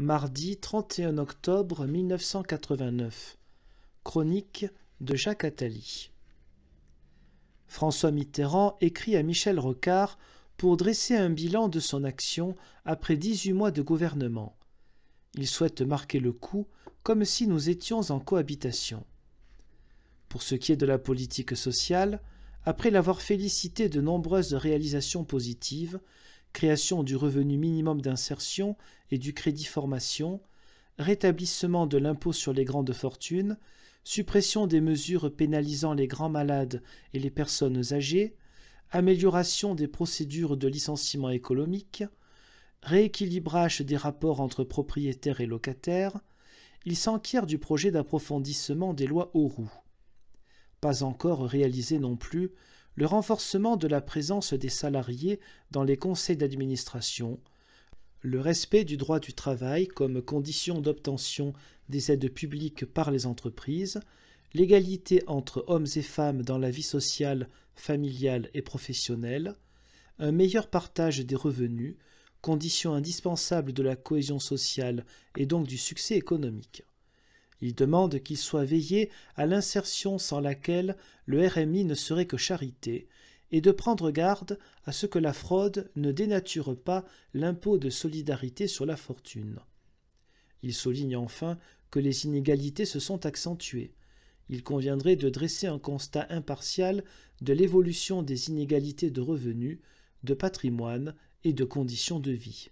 mardi 31 octobre 1989. Chronique de Jacques Attali. François Mitterrand écrit à Michel Rocard pour dresser un bilan de son action après 18 mois de gouvernement. Il souhaite marquer le coup comme si nous étions en cohabitation. Pour ce qui est de la politique sociale, après l'avoir félicité de nombreuses réalisations positives, création du revenu minimum d'insertion et du crédit formation, rétablissement de l'impôt sur les grandes fortunes, suppression des mesures pénalisant les grands malades et les personnes âgées, amélioration des procédures de licenciement économique, rééquilibrage des rapports entre propriétaires et locataires, il s'enquiert du projet d'approfondissement des lois roues. Pas encore réalisé non plus le renforcement de la présence des salariés dans les conseils d'administration, le respect du droit du travail comme condition d'obtention des aides publiques par les entreprises, l'égalité entre hommes et femmes dans la vie sociale, familiale et professionnelle, un meilleur partage des revenus, condition indispensable de la cohésion sociale et donc du succès économique. Il demande qu'il soit veillé à l'insertion sans laquelle le RMI ne serait que charité, et de prendre garde à ce que la fraude ne dénature pas l'impôt de solidarité sur la fortune. Il souligne enfin que les inégalités se sont accentuées. Il conviendrait de dresser un constat impartial de l'évolution des inégalités de revenus, de patrimoine et de conditions de vie.